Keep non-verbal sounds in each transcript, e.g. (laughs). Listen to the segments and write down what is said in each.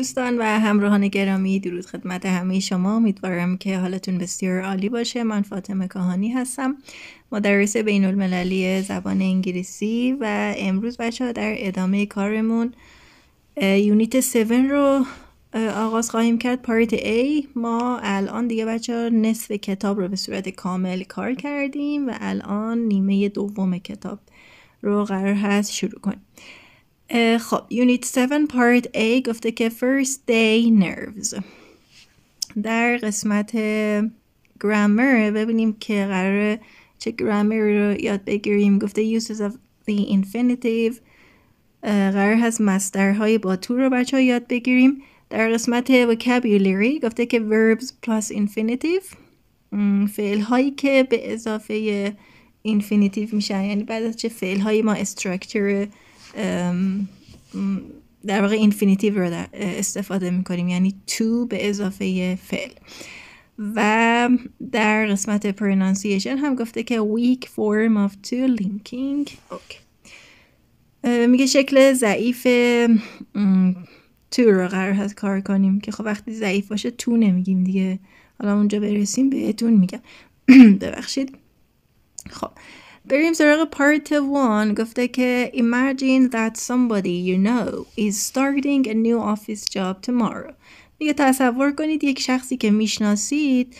دوستان و همراهان گرامی درود خدمت همه شما امیدوارم که حالتون بسیار عالی باشه من فاطمه کاهانی هستم مدرس بین المللی زبان انگلیسی و امروز بچه ها در ادامه کارمون یونیت 7 رو آغاز خواهیم کرد پاریت A ما الان دیگه بچه ها نصف کتاب رو به صورت کامل کار کردیم و الان نیمه دوم کتاب رو قرار هست شروع کنیم خب یونیت 7 پارت A گفته که first day nerves در قسمت گرامر ببینیم که قرار چه گرامر رو یاد بگیریم گفته uses of the infinitive قرار هست مسترهای با تو رو بچه ها یاد بگیریم در قسمت vocabulary گفته که verbs plus infinitive فعل هایی که به اضافه infinitive میشن یعنی بعد از چه فعل هایی ما استرکتر در واقع اینفینیتیو رو استفاده میکنیم یعنی تو به اضافه فعل و در قسمت pronunciation هم گفته که ویک form of to لینکینگ میگه شکل ضعیف تو رو قرار هست کار کنیم که خب وقتی ضعیف باشه تو نمیگیم دیگه حالا اونجا برسیم بهتون میگم (clears throat) ببخشید خب 들림소리가 part of one گفته imagine that somebody you know is starting a new office job tomorrow میگه تصور کنید یک شخصی که میشناسید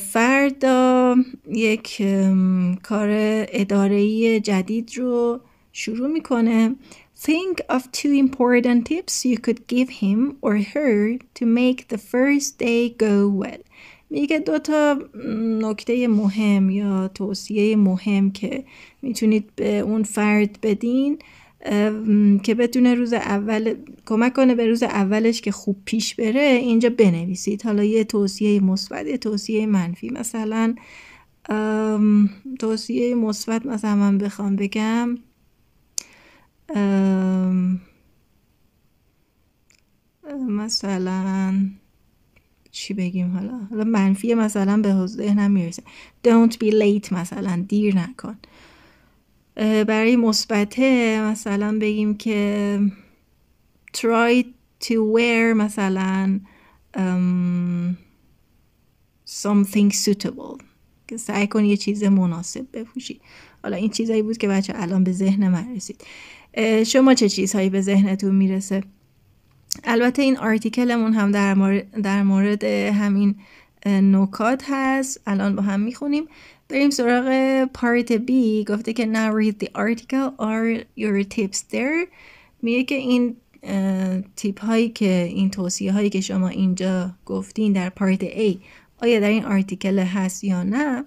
فردا یک کار اداره جدید رو شروع میکنه Think of two important tips you could give him or her to make the first day go well. میگه دو تا نکته مهم یا توصیه مهم که میتونید به اون فرد بدین که بتونه روز اول کمک کنه به روز اولش که خوب پیش بره اینجا بنویسید حالا یه توصیه مثبت یه توصیه منفی مثلا توصیه مثبت مثلا من بخوام بگم مثلا چی بگیم حالا حالا منفی مثلا به ذهنم میرسه don't be late مثلا دیر نکن برای مثبته مثلا بگیم که try to wear مثلا something suitable که سعی کن یه چیز مناسب بپوشی حالا این چیزایی بود که بچه الان به ذهن من رسید شما چه چیزهایی به ذهنتون میرسه البته این آرتیکلمون هم در مورد, در مورد همین نکات هست الان با هم میخونیم بریم سراغ پارت بی گفته که now read the article are your tips there میگه که این تیپ هایی که این توصیه هایی که شما اینجا گفتین در پارت A آیا در این آرتیکل هست یا نه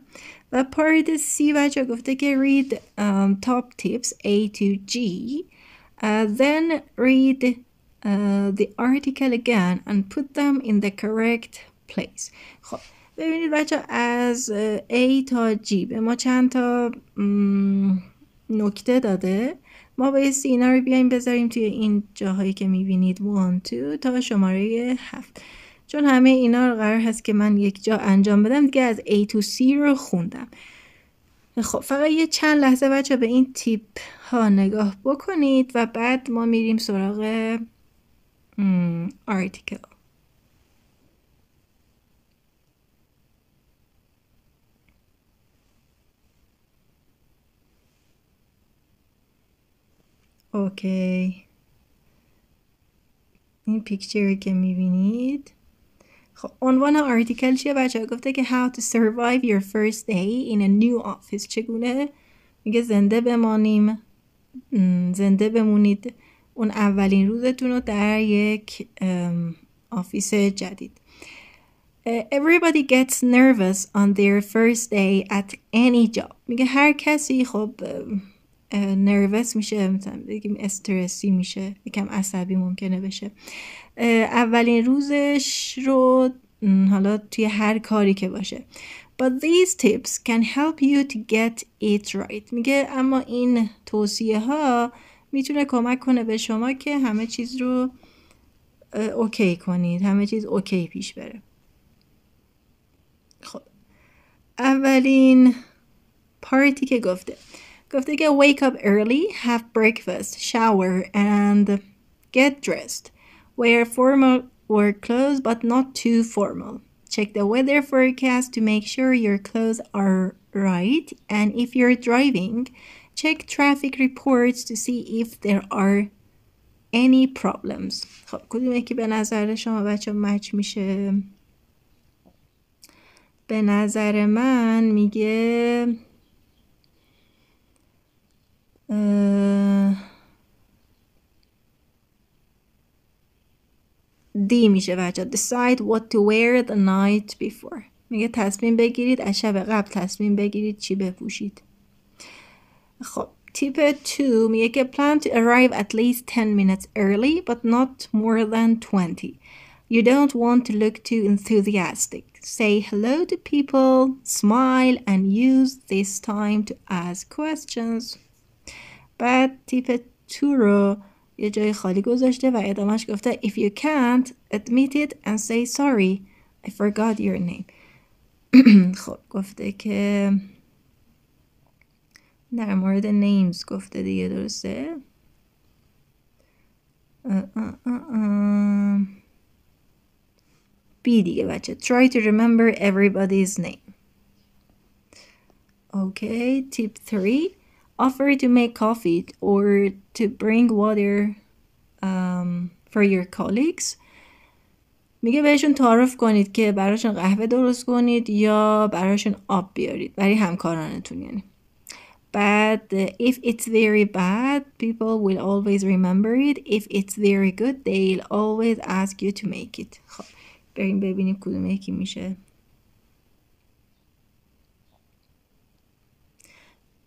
و پارت C بچه گفته که read um, top tips A to G then read Uh, the article again and put them in the correct place خب ببینید بچه از uh, A تا G به ما چند تا mm, نکته داده ما بایستی اینا رو بیایم بذاریم توی این جاهایی که میبینید 1, 2 تا شماره 7 چون همه اینا رو قرار هست که من یک جا انجام بدم دیگه از A to C رو خوندم خب فقط یه چند لحظه بچه به این تیپ ها نگاه بکنید و بعد ما میریم سراغ mm, article. اوکی این پیکچری که میبینید خب عنوان آرتیکل چیه بچه گفته که how to survive your first day in a new office چگونه میگه زنده بمانیم زنده بمونید اون اولین روزتون رو در یک آفیس جدید Everybody gets nervous on their first day at any job میگه هر کسی خب نروس میشه بگیم استرسی میشه یکم عصبی ممکنه بشه اولین روزش رو حالا توی هر کاری که باشه But these tips can help you to get it right میگه اما این توصیه ها میتونه کمک کنه به شما که همه چیز رو اوکی کنید همه چیز اوکی پیش بره خب اولین پارتی که گفته گفته که wake up early, have breakfast, shower and get dressed wear formal work clothes but not too formal check the weather forecast to make sure your clothes are right and if you're driving check traffic reports to see if there are any problems خب کدوم یکی به نظر شما بچه مچ میشه به نظر من میگه دی میشه بچه decide what to wear the night before میگه تصمیم بگیرید از شب قبل تصمیم بگیرید چی بپوشید خب tip 2 make a plan to arrive at least 10 minutes early but not more than 20 you don't want to look too enthusiastic say hello to people smile and use this time to ask questions بعد تیپ تو رو یه جای خالی گذاشته و ادامش گفته if you can't admit it and say sorry I forgot your name (clears throat) خب گفته که در مورد نیمز گفته دیگه درسته بی دیگه بچه try to remember everybody's name okay tip 3 offer to make coffee or to bring water um, for your colleagues میگه بهشون تعارف کنید که براشون قهوه درست کنید یا براشون آب بیارید برای همکارانتون یعنی bad, uh, if it's very bad, people will always remember it. If it's very good, they'll always ask you to make it. خب بریم ببینیم کدوم یکی میشه.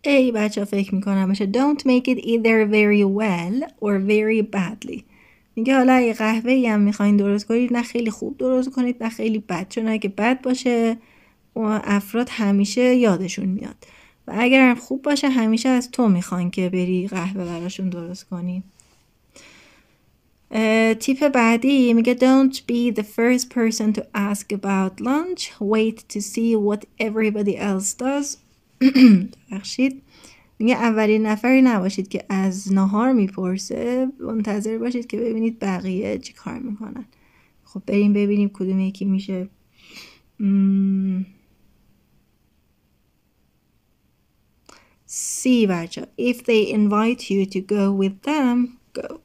ای بچه ها فکر میکنم باشه Don't make it either very well or very badly میگه حالا اگه قهوه ای هم میخواین درست کنید نه خیلی خوب درست کنید نه خیلی بد چون اگه بد باشه افراد همیشه یادشون میاد و هم خوب باشه همیشه از تو میخوان که بری قهوه براشون درست کنی تیپ بعدی میگه Don't be the first person to ask about lunch Wait to see what everybody else does (clears throat) بخشید میگه اولین نفری نباشید که از نهار میپرسه منتظر باشید که ببینید بقیه چی کار میکنن خب بریم ببینیم کدوم یکی میشه Sivaca. If they invite you to go with them, go.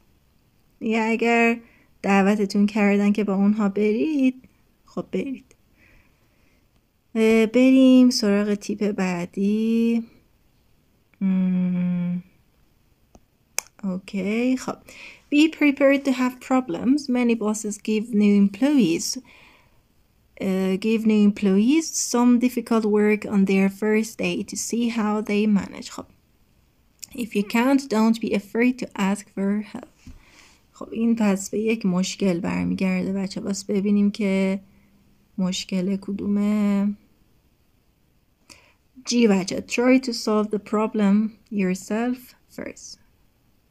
یه اگر دعوتتون کردن که با اونها برید خب برید بریم سراغ تیپ بعدی مم. اوکی خب Be prepared to have problems. Many bosses give new employees uh, give new employees some difficult work on their first day to see how they manage. خب. If you can't, don't be afraid to ask for help. خب این پس به یک مشکل برمیگرده بچه باز ببینیم که مشکل کدومه جی بچه try to solve the problem yourself first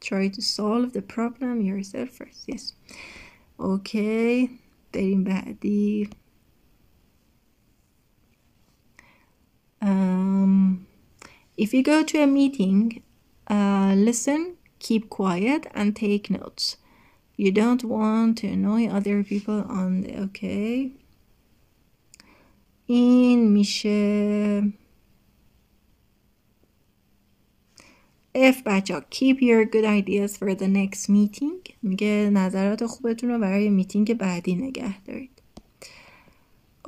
try to solve the problem yourself first yes okay بریم بعدی Um, if you go to a meeting, uh, listen, keep quiet, and take notes. You don't want to annoy other people on the okay. In میشه if بچه ها keep your good ideas for the next meeting میگه نظرات خوبتون رو برای میتینگ بعدی نگه دارید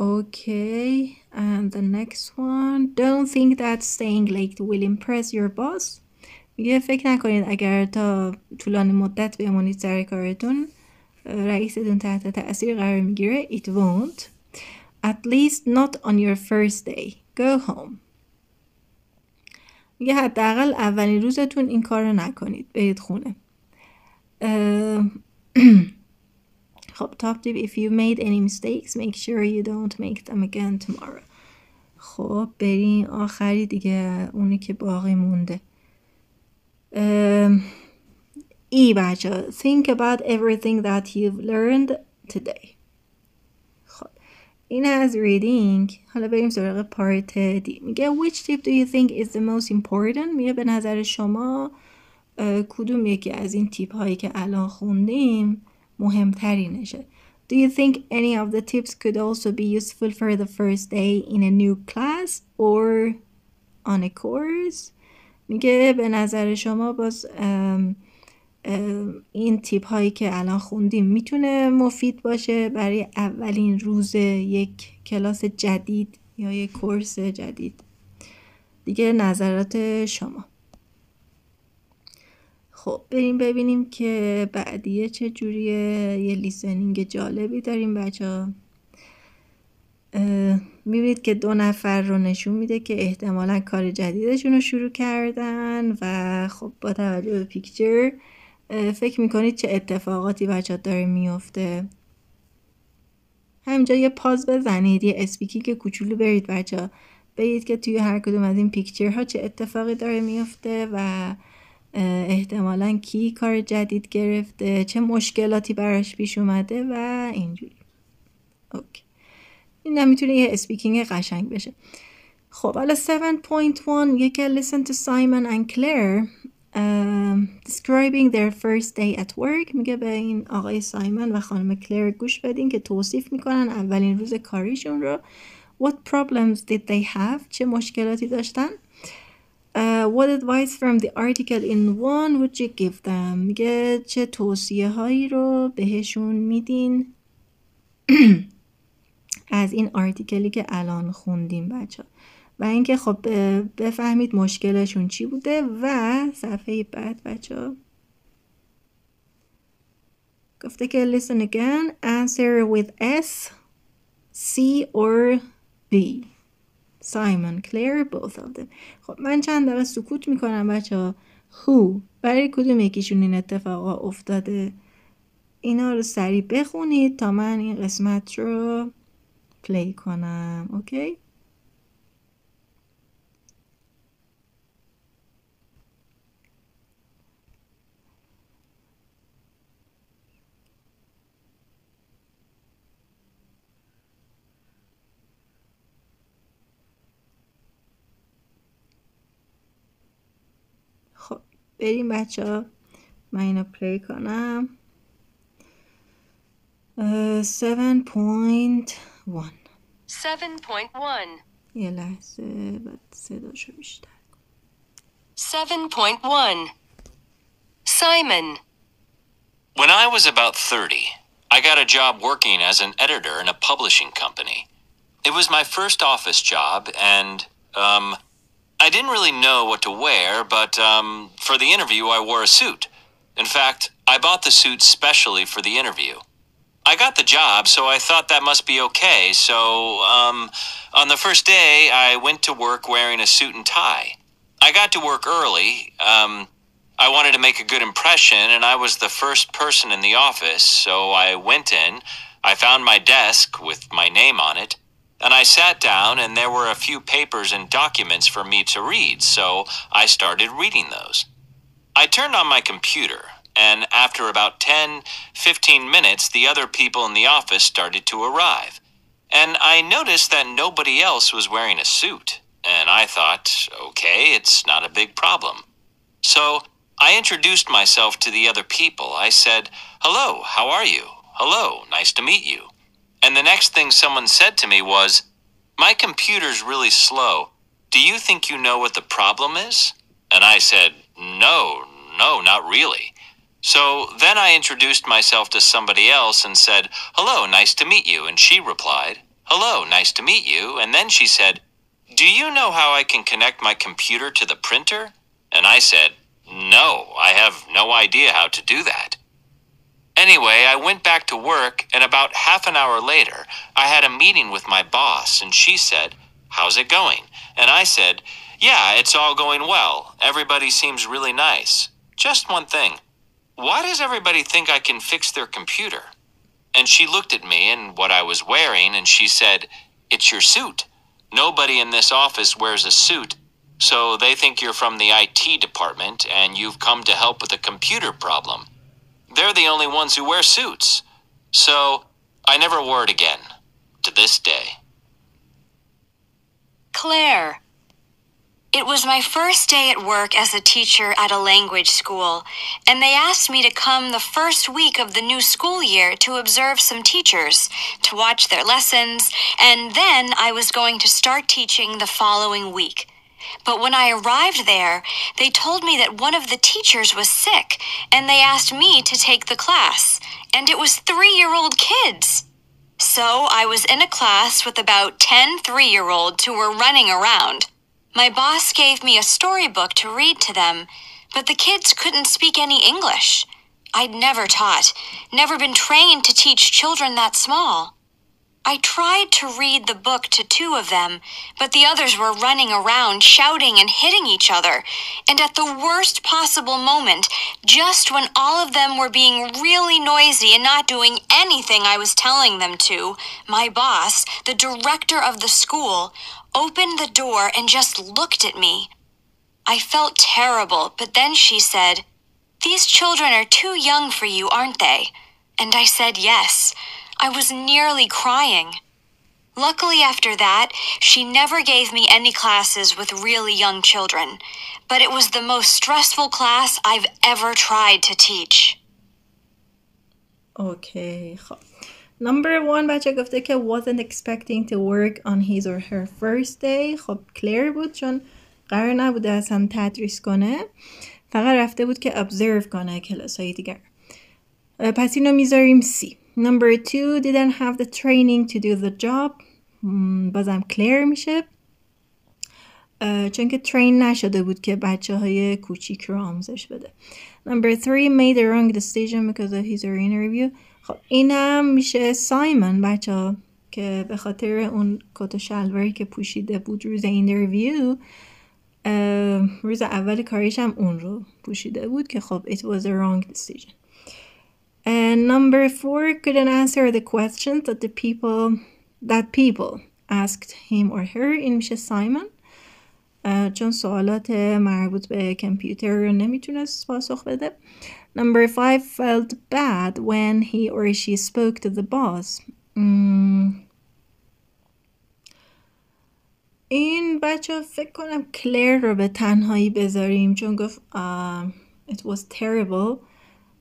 Okay, and the next one. Don't think that staying late will impress your boss. میگه فکر نکنید اگر تا طولانی مدت بمانید سر کارتون رئیستون تحت تاثیر قرار میگیره it won't at least not on your first day go home میگه حداقل اولین روزتون این کار رو نکنید برید خونه (clears throat) top tip if you made any mistakes make sure you don't make them again tomorrow خب بریم آخری دیگه اونی که باقی مونده ای بچه think about everything that you've learned today خب این از reading حالا بریم سراغ پارت دی میگه which tip do you think is the most important میگه به نظر شما کدوم یکی از این تیپ هایی که الان خوندیم مهمترینشه Do you think any of the tips could also be useful for the first day in a new class or on a course? میگه به نظر شما باز ام ام این تیپ هایی که الان خوندیم میتونه مفید باشه برای اولین روز یک کلاس جدید یا یک کورس جدید دیگه نظرات شما خب بریم ببینیم که بعدیه چه جوریه یه لیسنینگ جالبی داریم بچه ها میبینید که دو نفر رو نشون میده که احتمالا کار جدیدشون رو شروع کردن و خب با توجه به پیکچر فکر میکنید چه اتفاقاتی بچه داره میفته همینجا یه پاز بزنید یه اسپیکی که کوچولو برید بچه بگید که توی هر کدوم از این پیکچر ها چه اتفاقی داره میفته و احتمالا کی کار جدید گرفته چه مشکلاتی براش پیش اومده و اینجوری اوکی این نمیتونه یه اسپیکینگ قشنگ بشه خب حالا 7.1 میگه که listen to Simon and Claire uh, describing their first day at work میگه به این آقای سایمن و خانم کلر گوش بدین که توصیف میکنن اولین روز کاریشون رو what problems did they have چه مشکلاتی داشتن Uh, what advice from the article in one would you give them میگه چه توصیه هایی رو بهشون میدین (clears throat) از این آرتیکلی که الان خوندیم بچه و اینکه خب بفهمید مشکلشون چی بوده و صفحه بعد بچه گفته که listen again answer with S C or B سایمون کلیر both of them خب من چند دقیقه سکوت میکنم بچه ها برای کدوم یکیشون این اتفاقا افتاده اینا رو سریع بخونید تا من این قسمت رو پلی کنم اوکی بریم بچه ها من اینو پلی کنم 7.1 7.1 یه لحظه بعد صداشو بیشتر 7.1 Simon When I was about 30, I got a job working as an editor in a publishing company. It was my first office job and um I didn't really know what to wear, but um, for the interview, I wore a suit. In fact, I bought the suit specially for the interview. I got the job, so I thought that must be okay. So, um, on the first day, I went to work wearing a suit and tie. I got to work early. Um, I wanted to make a good impression, and I was the first person in the office, so I went in. I found my desk with my name on it. And I sat down, and there were a few papers and documents for me to read, so I started reading those. I turned on my computer, and after about 10, 15 minutes, the other people in the office started to arrive. And I noticed that nobody else was wearing a suit. And I thought, okay, it's not a big problem. So I introduced myself to the other people. I said, hello, how are you? Hello, nice to meet you. And the next thing someone said to me was, My computer's really slow. Do you think you know what the problem is? And I said, No, no, not really. So then I introduced myself to somebody else and said, Hello, nice to meet you. And she replied, Hello, nice to meet you. And then she said, Do you know how I can connect my computer to the printer? And I said, No, I have no idea how to do that. Anyway, I went back to work, and about half an hour later, I had a meeting with my boss, and she said, How's it going? And I said, Yeah, it's all going well. Everybody seems really nice. Just one thing. Why does everybody think I can fix their computer? And she looked at me and what I was wearing, and she said, It's your suit. Nobody in this office wears a suit, so they think you're from the IT department and you've come to help with a computer problem. They're the only ones who wear suits. So I never wore it again. To this day. Claire. It was my first day at work as a teacher at a language school, and they asked me to come the first week of the new school year to observe some teachers, to watch their lessons, and then I was going to start teaching the following week. But when I arrived there, they told me that one of the teachers was sick and they asked me to take the class, and it was three year old kids. So I was in a class with about 10 three year olds who were running around. My boss gave me a storybook to read to them, but the kids couldn't speak any English. I'd never taught, never been trained to teach children that small. I tried to read the book to two of them, but the others were running around, shouting and hitting each other. And at the worst possible moment, just when all of them were being really noisy and not doing anything I was telling them to, my boss, the director of the school, opened the door and just looked at me. I felt terrible, but then she said, These children are too young for you, aren't they? And I said, Yes. I was nearly crying. Luckily, after that, she never gave me any classes with really young children, but it was the most stressful class I've ever tried to teach. Okay, Number one بچه گفته که wasn't expecting to work on his or her first day خب clear بود چون قرار نبوده اصلا تدریس کنه فقط رفته بود که observe کنه کلاس های دیگر پس اینو میذاریم C Number two didn't have the training to do the job بازم mm, clear میشه چون که ترین نشده بود که بچه های کوچیک رو آموزش بده Number three made the wrong decision because of his interview خب اینم میشه سایمن بچه ها که به خاطر اون کت و شلواری که پوشیده بود روز اینترویو روز اول کاریش هم اون رو پوشیده بود که خب it was a wrong decision And number four couldn't answer the questions that the people that people asked him or her in میشه سایمون چون سوالات مربوط به کامپیوتر رو نمیتونست پاسخ بده Number five felt bad when he or she spoke to the boss mm. این بچه فکر کنم کلر رو به تنهایی بذاریم چون گفت uh, it was terrible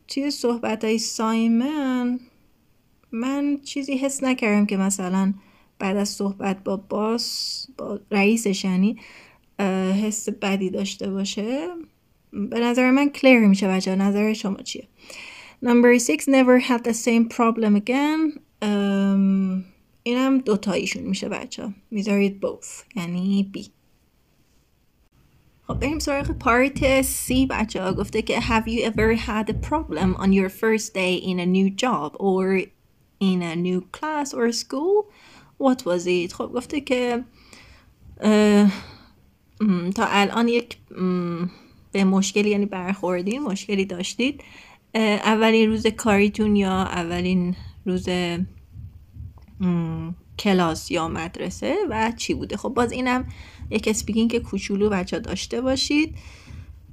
توی صحبت های سایمن من چیزی حس نکردم که مثلا بعد از صحبت با باس با رئیسش یعنی حس بدی داشته باشه به نظر من کلیر میشه بچه نظر شما چیه نمبر six never had the same problem again اینم دوتاییشون میشه بچه میذارید both یعنی بی خب بریم سراغ پارت سی بچه ها گفته که Have you ever had a problem on your first day in a new job or in a new class or school? What was it? خب گفته که تا الان یک به مشکلی یعنی برخوردین مشکلی داشتید اولین روز کاریتون یا اولین روز کلاس یا مدرسه و چی بوده خب باز اینم یک اسپیکینگ کوچولو بچه داشته باشید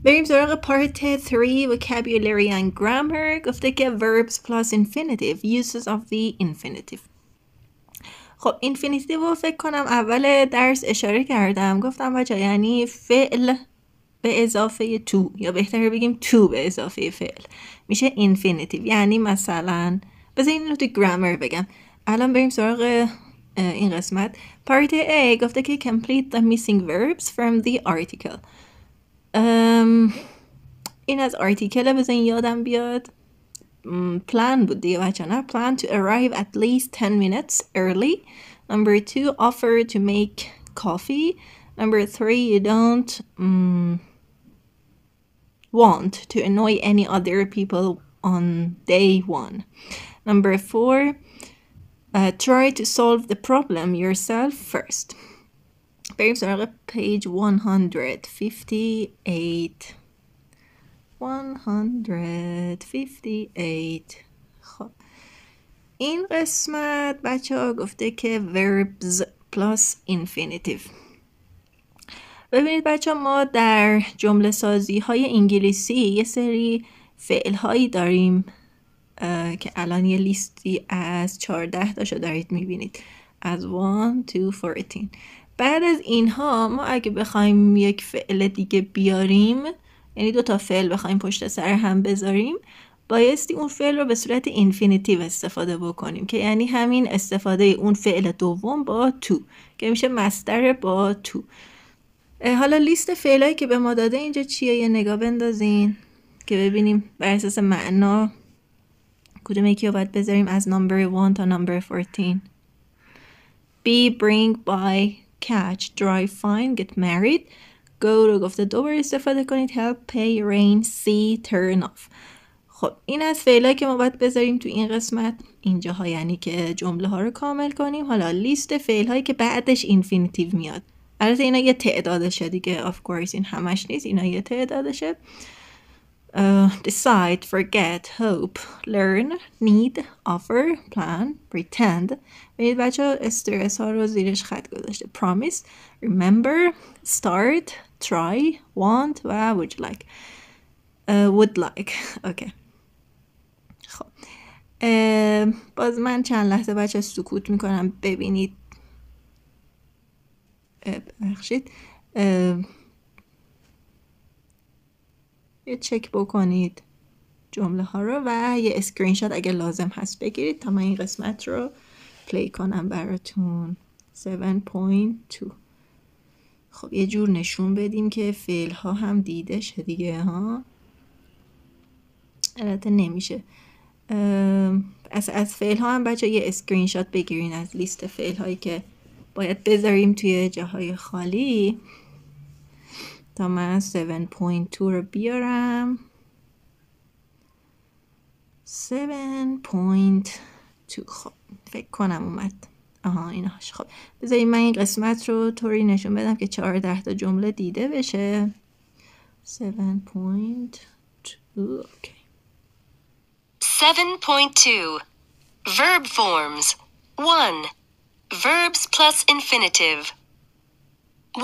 بریم سراغ پارت 3 vocabulary and grammar گفته که verbs plus infinitive uses of the infinitive خب اینفینیتیو رو فکر کنم اول درس اشاره کردم گفتم بچه یعنی فعل به اضافه تو یا بهتر بگیم تو به اضافه فعل میشه اینفینیتیو یعنی مثلا بذار این رو تو گرامر بگم الان بریم سراغ in uh, Resmat, part A of the key complete the missing verbs from the article. Um, این از آرتیکل بزن یادم بیاد plan بود دیگه بچه نه plan to arrive at least 10 minutes early number two offer to make coffee number three you don't um, want to annoy any other people on day one number four uh, try to solve the problem yourself first. Perhaps on page 158. 158 خب این قسمت بچه ها گفته که verbs plus infinitive ببینید بچه ما در جمله سازی های انگلیسی یه سری فعل هایی داریم که الان یه لیستی از 14 شو دارید میبینید از 1 4, 14 بعد از اینها ما اگه بخوایم یک فعل دیگه بیاریم یعنی دو تا فعل بخوایم پشت سر هم بذاریم بایستی اون فعل رو به صورت اینفینیتیو استفاده بکنیم که یعنی همین استفاده اون فعل دوم با تو که میشه مستر با تو حالا لیست فعلایی که به ما داده اینجا چیه یه نگاه بندازین که ببینیم بر اساس معنا کدوم یکی رو باید بذاریم از نمبر 1 تا نمبر 14 بی bring بای کچ درای فاین گت مرید گو رو گفته دوباره استفاده کنید هلپ پی رین سی ترن آف خب این از فعلا که ما باید بذاریم تو این قسمت ها یعنی که جمله ها رو کامل کنیم حالا لیست فعل هایی که بعدش اینفینیتیو میاد البته اینا یه تعدادشه دیگه آف کورس این همش نیست اینا یه تعدادشه decide, forget, hope, learn, need, offer, plan, pretend ببینید بچه استرس ها رو زیرش خط گذاشته promise, remember, start, try, want و would like would like okay. خب باز من چند لحظه بچه سکوت میکنم ببینید ببخشید یه چک بکنید جمله ها رو و یه اسکرین شات اگه لازم هست بگیرید تا من این قسمت رو پلی کنم براتون 7.2 خب یه جور نشون بدیم که فعل ها هم دیده شه دیگه ها البته نمیشه از از فعل ها هم بچه یه اسکرین شات بگیرین از لیست فعل هایی که باید بذاریم توی جاهای خالی تا من 7.2 رو بیارم 7.2 خب فکر کنم اومد آها این خب بذارید من این قسمت رو طوری نشون بدم که 14 تا جمله دیده بشه 7.2 okay. 7.2 Verb forms 1 Verbs plus infinitive 1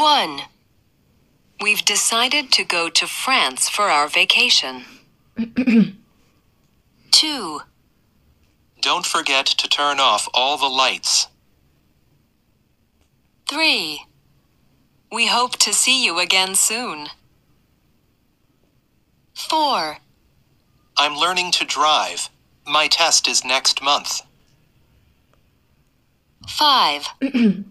We've decided to go to France for our vacation. (clears throat) 2. Don't forget to turn off all the lights. 3. We hope to see you again soon. 4. I'm learning to drive. My test is next month. 5. (clears throat)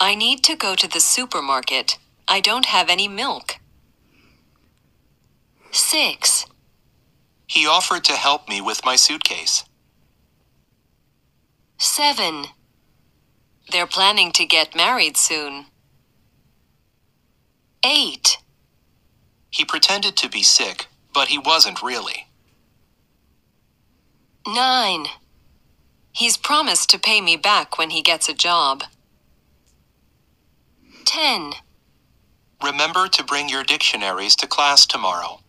I need to go to the supermarket. I don't have any milk. 6. He offered to help me with my suitcase. 7. They're planning to get married soon. 8. He pretended to be sick, but he wasn't really. 9. He's promised to pay me back when he gets a job. 10. Remember to bring your dictionaries to class tomorrow.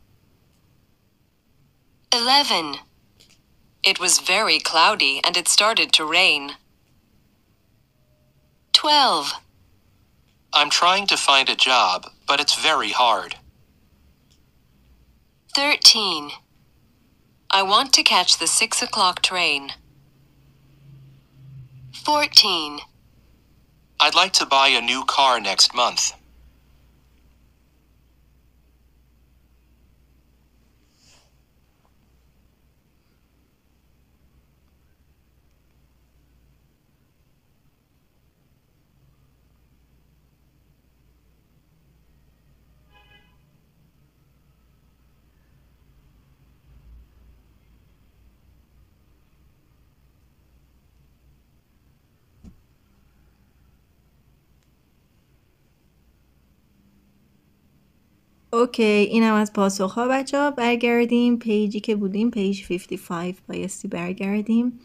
11. It was very cloudy and it started to rain. 12. I'm trying to find a job, but it's very hard. 13. I want to catch the 6 o'clock train. 14. I'd like to buy a new car next month. اوکی اینم از پاسخ ها بچه ها برگردیم پیجی که بودیم پیج 55 بایستی برگردیم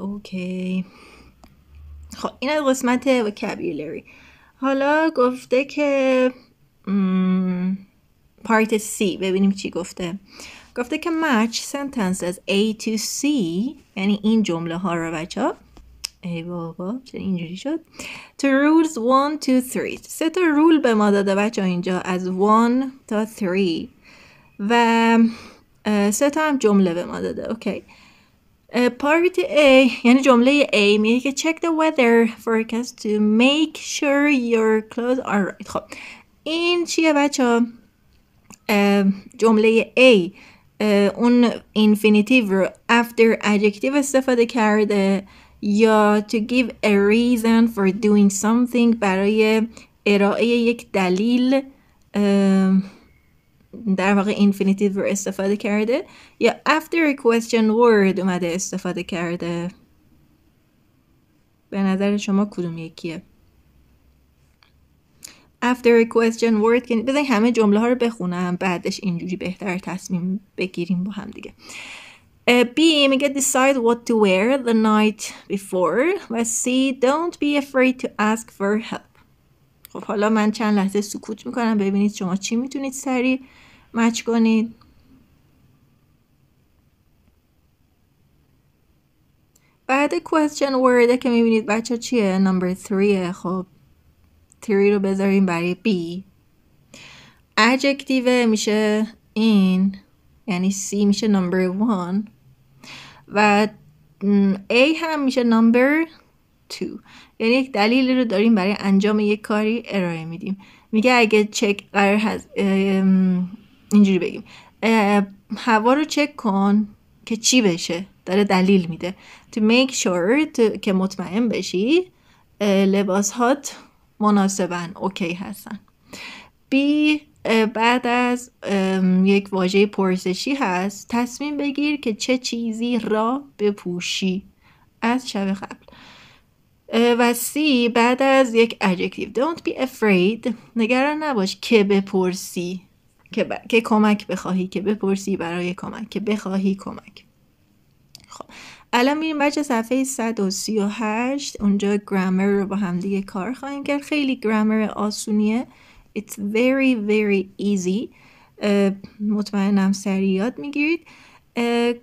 اوکی خب این از قسمت وکابیولری حالا گفته که پارت C ببینیم چی گفته گفته که match sentences A to C یعنی این جمله ها رو بچه ها ای بابا چه اینجوری شد تو rules 1 2 3 سه تا رول به ما داده بچه اینجا از 1 تا 3 و سه تا هم جمله به ما داده اوکی پارت A یعنی جمله A میگه که check the weather forecast to make sure your clothes are right خب این چیه بچه ها جمله A اون infinitive رو after adjective استفاده کرده یا to give a reason for doing something برای ارائه یک دلیل در واقع infinitive رو استفاده کرده یا after a question word اومده استفاده کرده به نظر شما کدوم یکیه after a question word بذاری همه جمله ها رو بخونم بعدش اینجوری بهتر تصمیم بگیریم با هم دیگه Uh, B میگه decide what to wear the night before و C don't be afraid to ask for help خب حالا من چند لحظه سکوت میکنم ببینید شما چی میتونید سریع مچ کنید بعد question ورده که میبینید بچه چیه؟ number 3 خب 3 رو بذاریم برای B adjective میشه in یعنی C میشه number 1 و A هم میشه number two یعنی یک دلیل رو داریم برای انجام یک کاری ارائه میدیم میگه اگه چک قرار هست اینجوری بگیم هوا رو چک کن که چی بشه داره دلیل میده to make sure که مطمئن بشی لباس هات مناسبن اوکی هستن B بعد از یک واژه پرسشی هست تصمیم بگیر که چه چیزی را بپوشی از شب قبل و سی بعد از یک adjective don't be afraid نگران نباش که بپرسی که, کمک بخواهی که بپرسی برای کمک که بخواهی کمک خب الان میریم بچه صفحه 138 اونجا گرامر رو با دیگه کار خواهیم کرد خیلی گرامر آسونیه It's very very easy مطمئنم سریع یاد میگیرید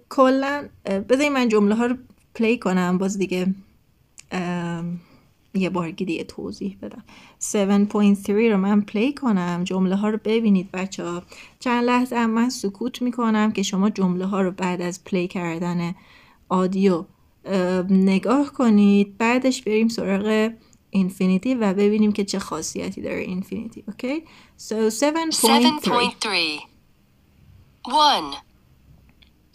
کلا بذارید من جمله ها رو پلی کنم باز دیگه یه بار دیگه توضیح بدم 7.3 رو من پلی کنم جمله ها رو ببینید بچه ها چند لحظه هم من سکوت میکنم که شما جمله ها رو بعد از پلی کردن آدیو نگاه کنید بعدش بریم سراغ infinity و ببینیم که چه خاصیتی داره infinity okay so 7.3 1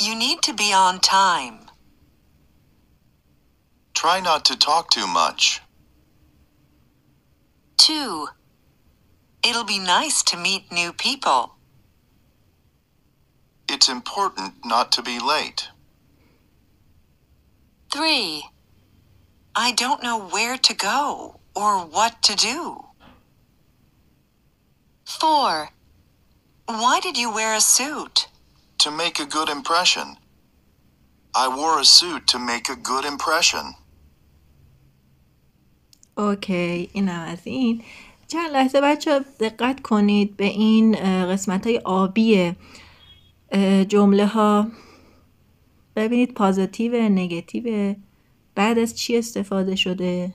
You need to be on time Try not to talk too much 2 It'll be nice to meet new people It's important not to be late 3 I don't know where to go or what to do. 4. Why did you wear a suit? To make a good impression. I wore a suit to make a good impression. اوکی این هم از این چند لحظه بچه دقت کنید به این قسمت های آبی جمله ها ببینید پازیتیو نگتیو بعد از چی استفاده شده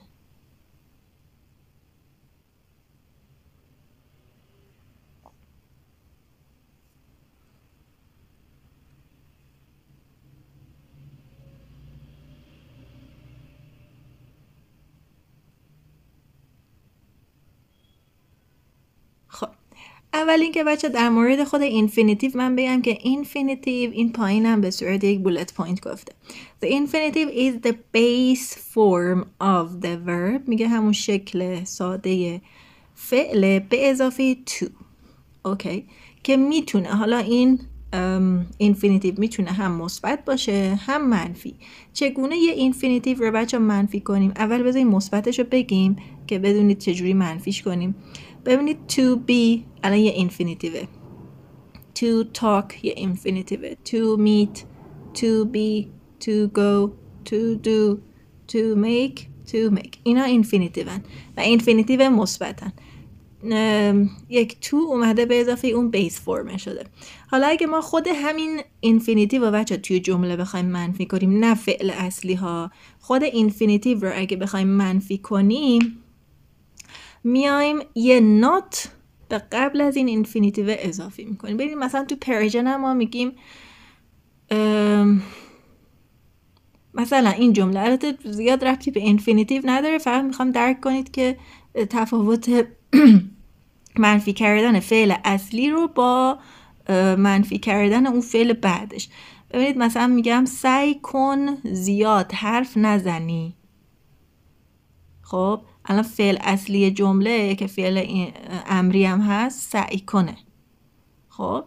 اول اینکه بچه در مورد خود اینفینیتیو من بگم که اینفینیتیو این هم به صورت یک بولت پوینت گفته The infinitive is the base form of the verb میگه همون شکل ساده فعل به اضافه to که میتونه حالا این اینفینیتیو میتونه هم مثبت باشه هم منفی چگونه یه اینفینیتیو رو بچه منفی کنیم اول بذاریم مثبتش رو بگیم که بدونید چجوری منفیش کنیم ببینید to be الان یه infinitive، to talk یه اینفینیتیوه to meet to be to go to do to make to make اینا اینفینیتیون و اینفینیتیو مثبتن یک تو اومده به اضافه اون بیس فرم شده حالا اگه ما خود همین اینفینیتیو و بچه توی جمله بخوایم منفی کنیم نه فعل اصلی ها خود اینفینیتیو رو اگه بخوایم منفی کنیم میایم یه نوت به قبل از این اینفینیتیو اضافه میکنیم ببینید مثلا تو پرژن ما میگیم مثلا این جمله البته زیاد ربطی به اینفینیتیو نداره فقط میخوام درک کنید که تفاوت (clears throat) منفی کردن فعل اصلی رو با منفی کردن اون فعل بعدش ببینید مثلا میگم سعی کن زیاد حرف نزنی خب الان فعل اصلی جمله که فعل امری هم هست سعی کنه خب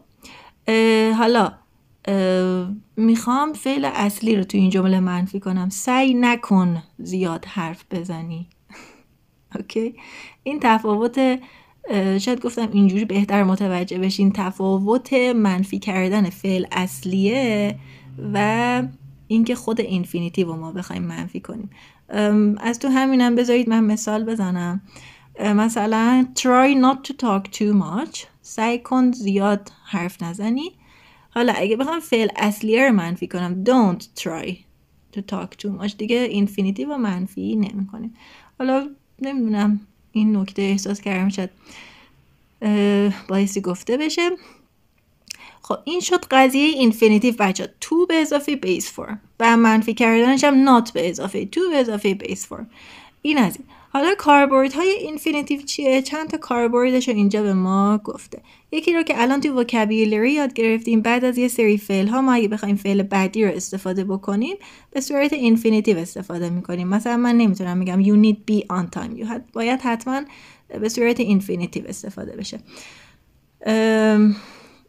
حالا میخوام فعل اصلی رو تو این جمله منفی کنم سعی نکن زیاد حرف بزنی (laughs) اوکی این تفاوت شاید گفتم اینجوری بهتر متوجه بشین تفاوت منفی کردن فعل اصلیه و اینکه خود اینفینیتیو ما بخوایم منفی کنیم از تو همینم بذارید من مثال بزنم مثلا try not to talk too much سعی کن زیاد حرف نزنی حالا اگه بخوام فعل اصلی رو منفی کنم don't try to talk too much دیگه اینفینیتی و منفی کنیم حالا نمیدونم این نکته احساس کردم شاید بایستی گفته بشه خب این شد قضیه اینفینیتیو بچه تو به اضافه بیس فرم و منفی کردنش هم نات به اضافه تو به اضافه بیس فرم این از این حالا کاربورد های اینفینیتیو چیه چند تا کاربوردش رو اینجا به ما گفته یکی رو که الان توی وکبیلری یاد گرفتیم بعد از یه سری فعل ها ما اگه بخوایم فعل بعدی رو استفاده بکنیم به صورت اینفینیتیو استفاده میکنیم مثلا من نمیتونم میگم you need be on time you باید حتما به صورت اینفینیتیو استفاده بشه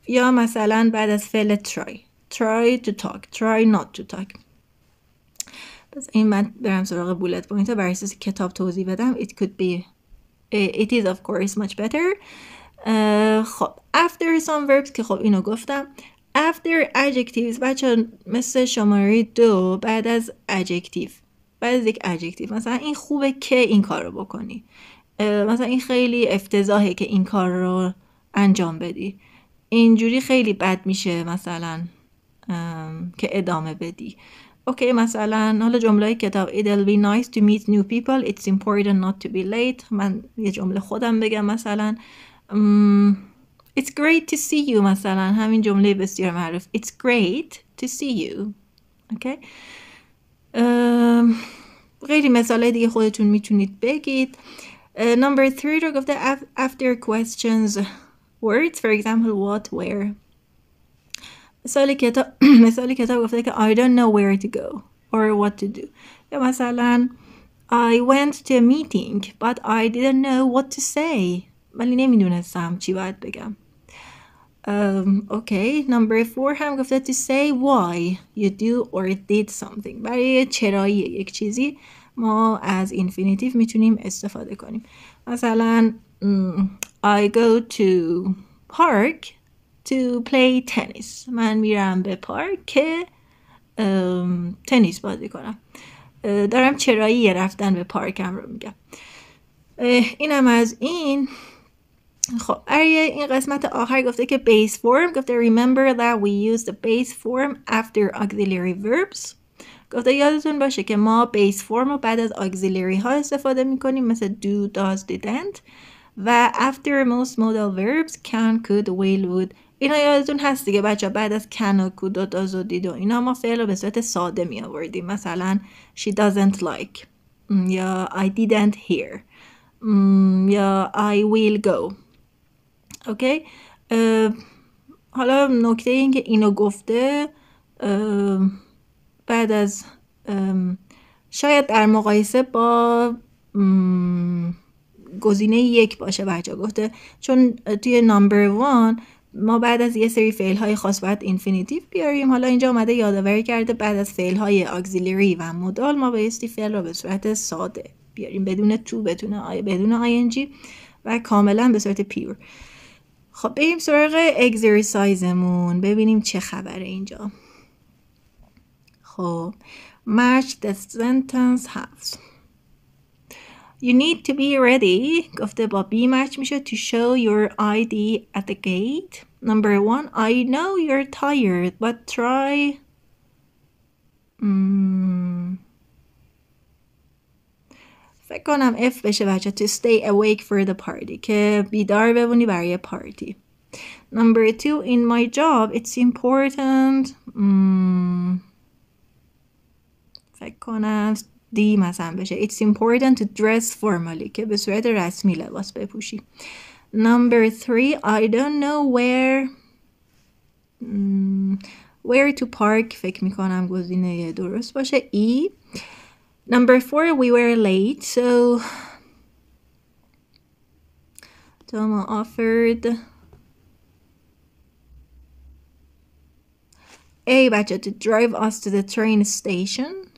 یا مثلا بعد از فعل try try to talk try not to talk بس این من برم سراغ بولت پوینت برای اساس کتاب توضیح بدم it could be eh, it is of course much better uh, خب after some verbs که خب اینو گفتم after adjectives بچه مثل شماره دو بعد از adjective بعد از یک adjective مثلا این خوبه که این کار رو بکنی eh، مثلا این خیلی افتضاحه که این کار رو انجام بدی اینجوری خیلی بد میشه مثلا که ادامه بدی اوکی مثلا حالا جمله کتاب it'll be nice to meet new people it's important not to be late من یه جمله خودم بگم مثلا it's great to see you مثلا همین جمله بسیار معروف it's great to see you اوکی غیری مثاله دیگه خودتون میتونید بگید Number three رو گفته after questions words, for example, what, where. مثال کتاب مثال کتاب گفته که I don't know where to go or what to do یا مثلا I went to a meeting but I didn't know what to say ولی نمیدونستم چی باید بگم um, Okay, number four, هم گفته to say why you do or did something برای چرایی یک چیزی ما از infinitive میتونیم استفاده کنیم مثلا mm، I go to park to play tennis من میرم به پارک که تنیس بازی کنم دارم چرایی رفتن به پارکم رو میگم اینم از این خب آریه این قسمت آخر گفته که base form گفته remember that we use the base form after auxiliary verbs گفته یادتون باشه که ما base form رو بعد از auxiliary ها استفاده میکنیم مثل do, does, didn't و after most modal verbs can, could, will, would اینا یادتون هست دیگه بچه بعد از can و could و does و did و اینا ما فعل رو به صورت ساده می آوردیم مثلا she doesn't like یا I didn't hear یا I will go uh, حالا نکته این که اینو گفته بعد از شاید در مقایسه با گزینه یک باشه بچه گفته چون توی نمبر وان ما بعد از یه سری فعل های خاص باید اینفینیتیو بیاریم حالا اینجا اومده یادآوری کرده بعد از فعل های و مودال ما بایستی فعل رو به صورت ساده بیاریم بدون تو بدون آی و کاملا به صورت پیور خب بریم سراغ اگزرسایزمون ببینیم چه خبره اینجا خب match the sentence You need to be ready. گفته Bobby match میشه to show your ID at the gate. Number one, I know you're tired, but try. Mm. فکر کنم F بشه بچه to stay awake for the party که بیدار برای پارتی. Number two, in my job, it's important. Mm. فکر کنم دی مثلا بشه It's important to dress formally که به صورت رسمی لباس بپوشی Number three I don't know where mm, where to park فکر میکنم گزینه درست باشه E Number four we were late so Toma offered A بچه to drive us to the train station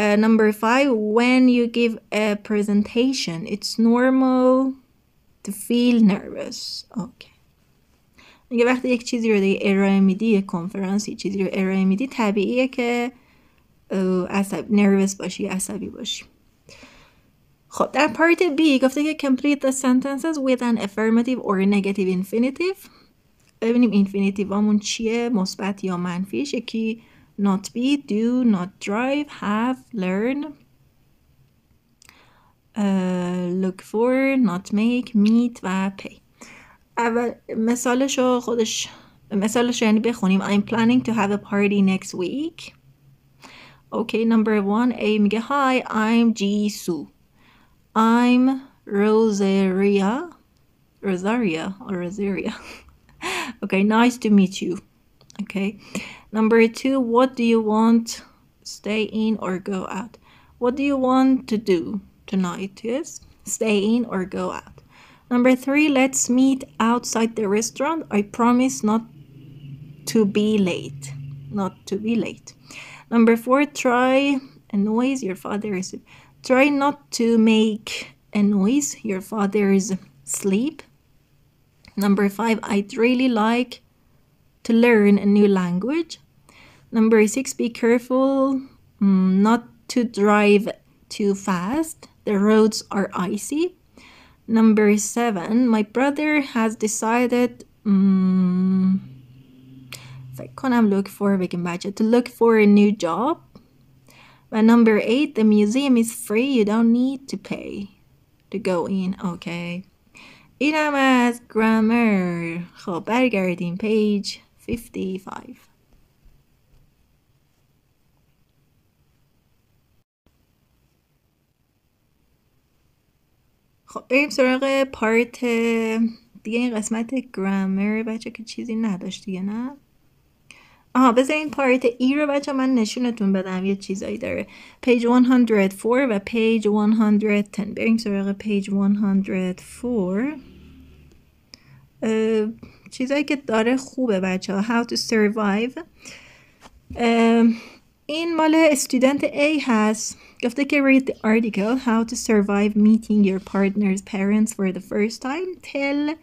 Uh, number five, when you give a presentation, it's normal to feel nervous. Okay. میگه وقتی یک چیزی رو دیگه ارائه میدی یک کنفرانس یک چیزی رو ارائه میدی طبیعیه که عصب نروس باشی عصبی باشی خب در پارت B گفته که complete the sentences with an affirmative or negative infinitive ببینیم infinitive همون چیه مثبت یا منفیش یکی not be, do, not drive, have, learn, uh, look for, not make, meet و pay اول مثالش رو خودش مثالش رو یعنی بخونیم I'm planning to have a party next week Okay, number one A میگه Hi, I'm Jisoo I'm Rosaria Rosaria or Rosaria (laughs) Okay, nice to meet you Okay Number two, what do you want? Stay in or go out? What do you want to do tonight? Yes? Stay in or go out? Number three, let's meet outside the restaurant. I promise not to be late. Not to be late. Number four, try a noise. Your father is. Try not to make a noise. Your father is asleep. Number five, I'd really like to learn a new language. Number six, be careful mm, not to drive too fast. The roads are icy. Number seven, my brother has decided. Um, look for to look for a new job But number eight the museum is free you don't need to pay to go in okay اینم از grammar خب برگردیم پیج خب بریم سراغ پارت دیگه این قسمت گرامر بچه که چیزی نداشت دیگه نه آها بذار این پارت ای رو بچه من نشونتون بدم یه چیزایی داره پیج 104 و پیج 110 بریم سراغ پیج 104 چیزایی که داره خوبه بچه ها How to survive این مال استودنت A هست گفته که read the article how to survive meeting your partner's parents for the first time tell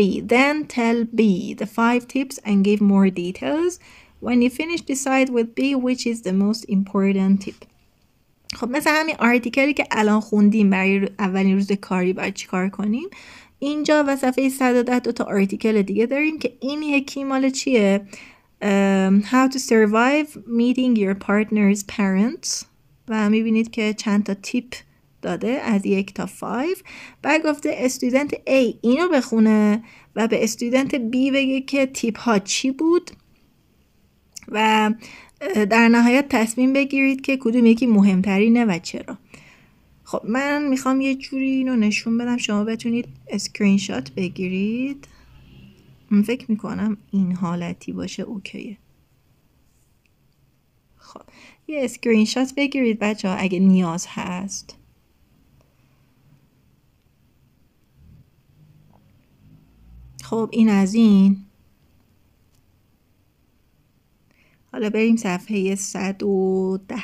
B then tell B the five tips and give more details when you finish decide with B which is the most important tip خب مثل همین آرتیکلی که الان خوندیم برای اولین روز کاری باید چیکار کنیم اینجا و صفحه 110 دو تا آرتیکل دیگه داریم که این یکی مال چیه How to survive meeting your partner's parents و میبینید که چند تا تیپ داده از یک تا 5 بعد گفته استودنت A اینو بخونه و به استودنت B بگه که تیپ ها چی بود و در نهایت تصمیم بگیرید که کدوم یکی مهمترینه و چرا خب من میخوام یه جوری اینو نشون بدم شما بتونید اسکرین شات بگیرید من فکر میکنم این حالتی باشه اوکیه خب یه اسکرین شات بگیرید بچه ها اگه نیاز هست خب این از این حالا بریم صفحه 110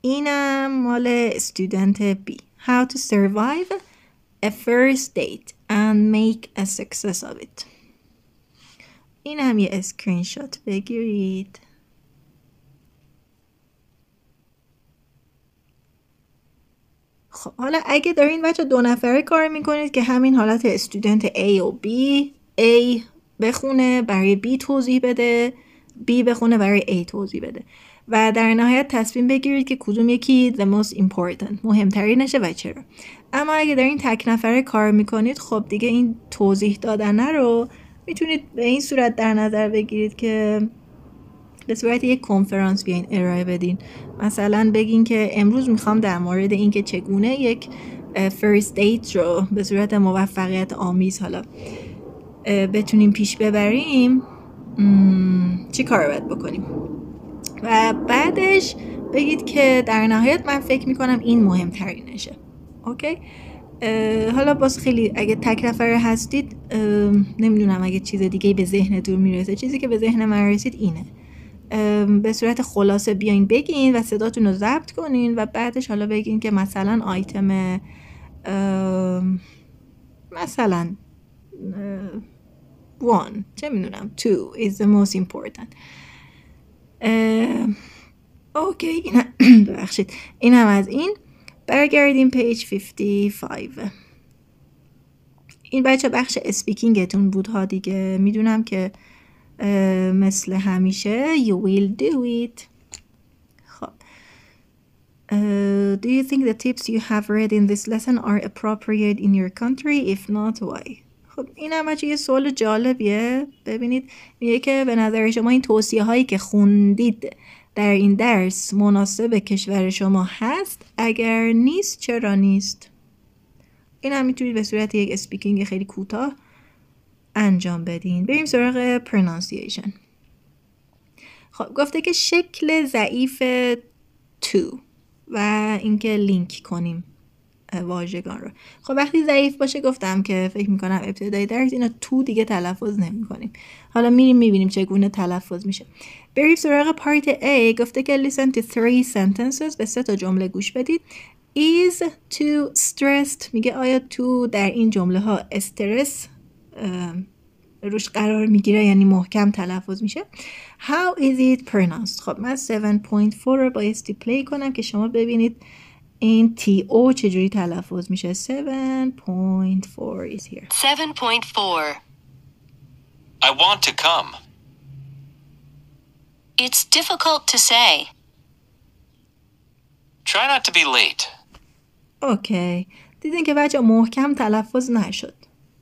اینم مال استودنت بی How to survive a first date and make a success of it این یه اسکرین شات بگیرید خب حالا اگه دارین بچه دو نفره کار میکنید که همین حالت استودنت A و B A بخونه برای B توضیح بده B بخونه برای A توضیح بده و در نهایت تصمیم بگیرید که کدوم یکی the most important نشه و چرا اما اگه این تک نفره کار میکنید خب دیگه این توضیح دادنه رو میتونید به این صورت در نظر بگیرید که به صورت یک کنفرانس بیاین ارائه بدین مثلا بگین که امروز میخوام در مورد اینکه چگونه یک فرست دیت رو به صورت موفقیت آمیز حالا بتونیم پیش ببریم چی کار باید بکنیم و بعدش بگید که در نهایت من فکر میکنم این مهمترینشه اوکی حالا باز خیلی اگه تک نفره هستید نمیدونم اگه چیز دیگه به ذهن دور میرسه چیزی که به ذهن من رسید اینه به صورت خلاصه بیاین بگین و صداتون رو ضبط کنین و بعدش حالا بگین که مثلا آیتم مثلا one چه میدونم two is the most important اوکی این هم ببخشید این هم از این برگردیم پیج 55 این بچه بخش اسپیکینگتون بود ها دیگه میدونم که مثل همیشه you will do it خب do you think the tips you have read in this lesson are appropriate in your country? If not, why? خب این هم یه سوال جالبیه ببینید میگه که به نظر شما این توصیه هایی که خوندید در این درس مناسب کشور شما هست اگر نیست چرا نیست این هم میتونید به صورت یک اسپیکینگ خیلی کوتاه انجام بدین بریم سراغ پرنانسیشن خب گفته که شکل ضعیف تو و اینکه لینک کنیم واژگان رو خب وقتی ضعیف باشه گفتم که فکر میکنم ابتدای درس اینا تو دیگه تلفظ نمیکنیم حالا میریم میبینیم چگونه تلفظ میشه بریم سراغ پارت A گفته که listen to three sentences به سه تا جمله گوش بدید is too stressed میگه آیا تو در این جمله ها استرس روش قرار میگیره یعنی محکم تلفظ میشه How is it pronounced؟ خب من 7.4 رو با استی پلی کنم که شما ببینید این تی او چجوری تلفظ میشه 7.4 is here 7.4 I want to come It's difficult to say Try not to be late اوکی okay. دیدین که بچه محکم تلفظ نشد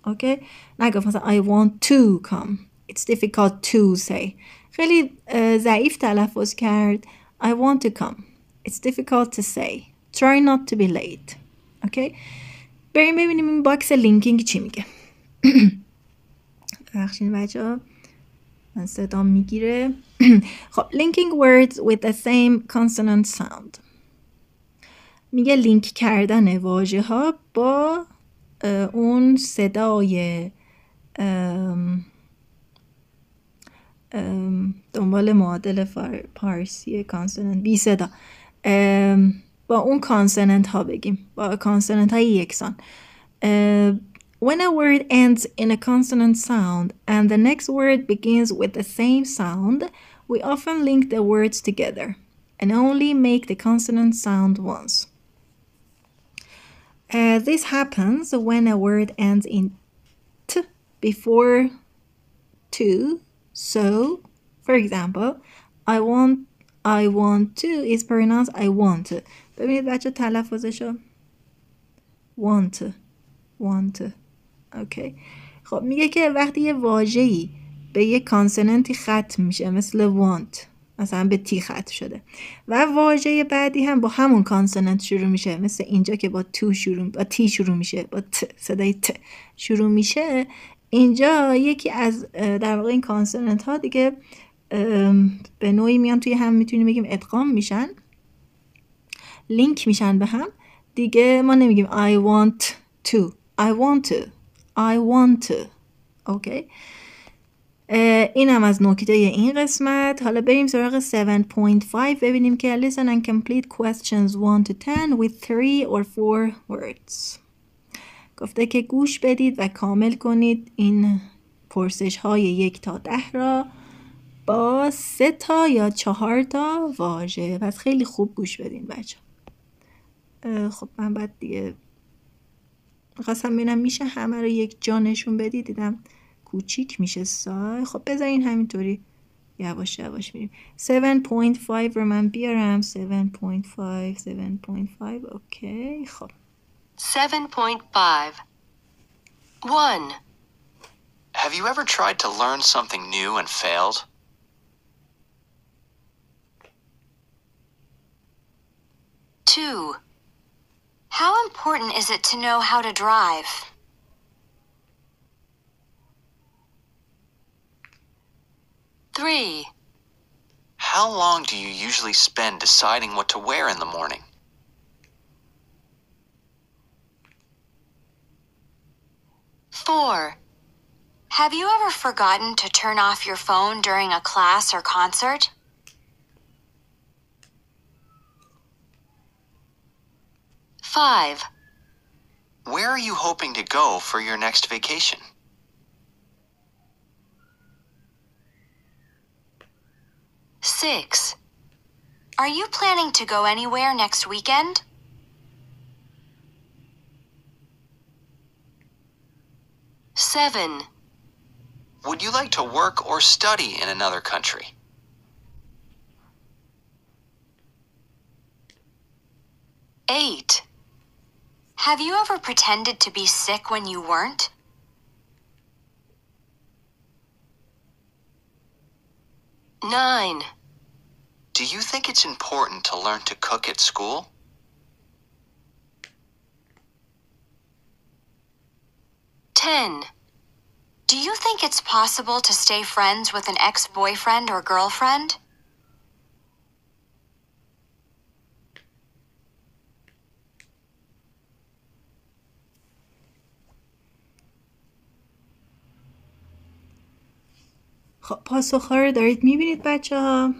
اوکی okay. نگفت مثلا I want to come It's difficult to say خیلی ضعیف تلفظ کرد I want to come It's difficult to say try not to be late اوکی بریم ببینیم این باکس لینکینگ چی میگه بخشین بچه من صدا میگیره خب linking words with the same consonant sound میگه لینک کردن واژه ها با اون صدای دنبال معادل فار... پارسی کانسوننت بی صدا ام با اون کانسننت ها بگیم با کانسننت های یکسان When a word ends in a consonant sound and the next word begins with the same sound, we often link the words together and only make the consonant sound once. Uh, this happens when a word ends in t before to. So, for example, I want I want to is pronounced I want to. ببینید بچه رو want want okay. خب میگه که وقتی یه واجهی به یه کانسننتی ختم میشه مثل want مثلا به تی ختم شده و واژه بعدی هم با همون کانسننت شروع میشه مثل اینجا که با تو شروع با تی شروع میشه با ت صدای ت شروع میشه اینجا یکی از در واقع این کانسننت ها دیگه به نوعی میان توی هم میتونیم بگیم ادغام میشن لینک میشن به هم دیگه ما نمیگیم I want to I want to I want to Okay. این هم از نکته این قسمت حالا بریم سراغ 7.5 ببینیم که listen and complete questions 1 to 10 with 3 or 4 words گفته که گوش بدید و کامل کنید این پرسش های یک تا ده را با سه تا یا چهار تا واژه پس خیلی خوب گوش بدین بچه خب من بعد دیگه میخواستم ببینم میشه همه رو یک جا نشون بدی دیدم کوچیک میشه سای خب بذارین همینطوری یواش یواش میریم 7.5 رو من بیارم 7.5 7.5 اوکی خب 7.5 1 Have you ever tried to learn something new and failed? Two. How important is it to know how to drive? Three. How long do you usually spend deciding what to wear in the morning? Four. Have you ever forgotten to turn off your phone during a class or concert? 5. Where are you hoping to go for your next vacation? Six. Are you planning to go anywhere next weekend? Seven. Would you like to work or study in another country? Eight. Have you ever pretended to be sick when you weren't? Nine. Do you think it's important to learn to cook at school? Ten. Do you think it's possible to stay friends with an ex-boyfriend or girlfriend? خب پاسخ ها رو دارید میبینید بچه ها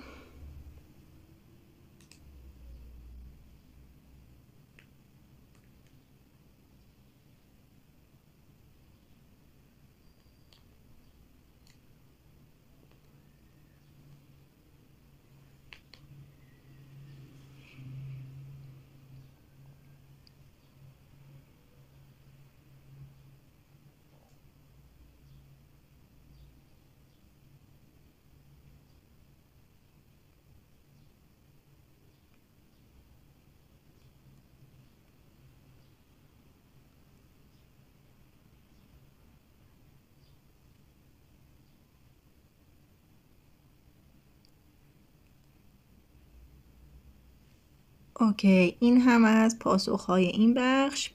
اوکی این هم از های این بخش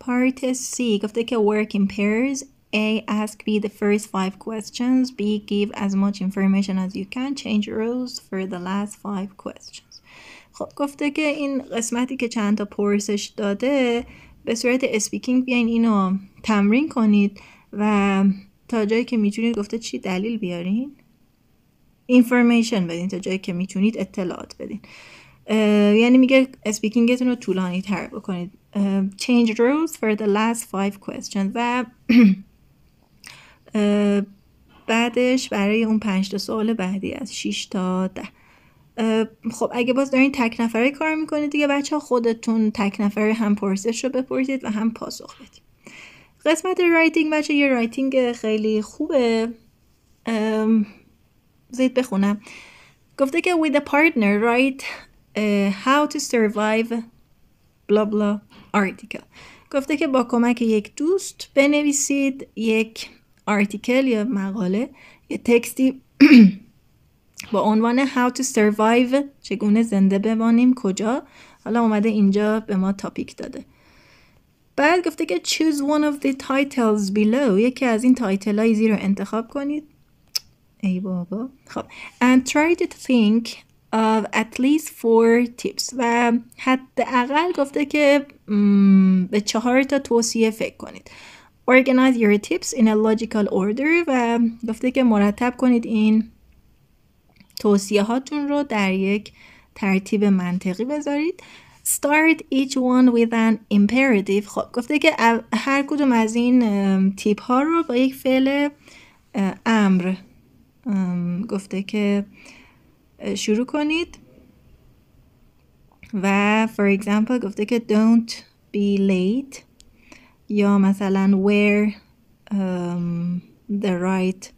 پارت C گفته که work in pairs A. Ask B the first five questions. B. Give as much information as you can. Change rules for the last five questions. خب گفته که این قسمتی که چند تا پرسش داده به صورت اسپیکینگ بیاین اینو تمرین کنید و تا جایی که میتونید گفته چی دلیل بیارین information بدین تا جایی که میتونید اطلاعات بدین یعنی میگه اسپیکینگتون رو طولانی تر بکنید change rules for the last five questions و (clears throat) بعدش برای اون پنج تا سوال بعدی از 6 تا ده خب اگه باز دارین تک نفره کار میکنید دیگه بچه ها خودتون تک نفره هم پرسش رو بپرسید و هم پاسخ بدید قسمت رایتینگ بچه یه رایتینگ خیلی خوبه بذارید بخونم گفته که with a partner write uh, how to survive blah blah article گفته که با کمک یک دوست بنویسید یک آرتیکل یا مقاله یه تکستی (clears throat) با عنوان how to survive چگونه زنده بمانیم کجا حالا اومده اینجا به ما تاپیک داده بعد گفته که choose one of the titles below یکی از این تایتل های زیر رو انتخاب کنید ای بابا خب and try to think of at least four tips و حداقل گفته که به چهار تا توصیه فکر کنید organize your tips in a logical order و گفته که مرتب کنید این توصیه هاتون رو در یک ترتیب منطقی بذارید start each one with an imperative خب گفته که هر کدوم از این تیپ ها رو با یک فعل امر گفته که شروع کنید و for example گفته که don't be late یا مثلا wear um, the right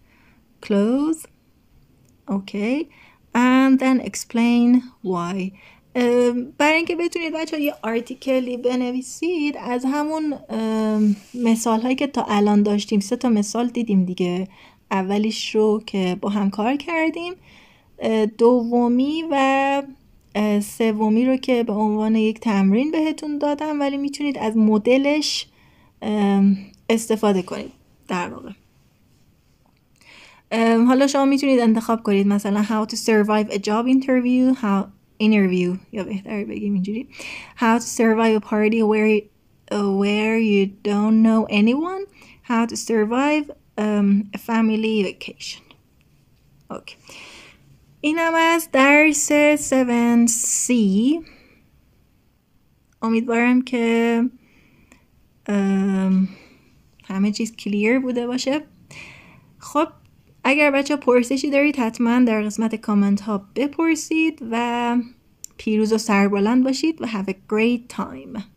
clothes okay and then explain why برای اینکه بتونید بچه یه آرتیکلی بنویسید از همون مثال هایی که تا الان داشتیم سه تا مثال دیدیم دیگه اولیش رو که با هم کار کردیم دومی و سومی رو که به عنوان یک تمرین بهتون دادم ولی میتونید از مدلش استفاده کنید در واقع حالا شما میتونید انتخاب کنید مثلا how to survive a job interview how interview یا بهتر بگیم اینجوری how to survive a party where where you don't know anyone how to survive um, family vacation این اینم از درس 7C امیدوارم که همه چیز کلیر بوده باشه خب اگر بچه پرسشی دارید حتما در قسمت کامنت ها بپرسید و پیروز و سربلند باشید و have a great time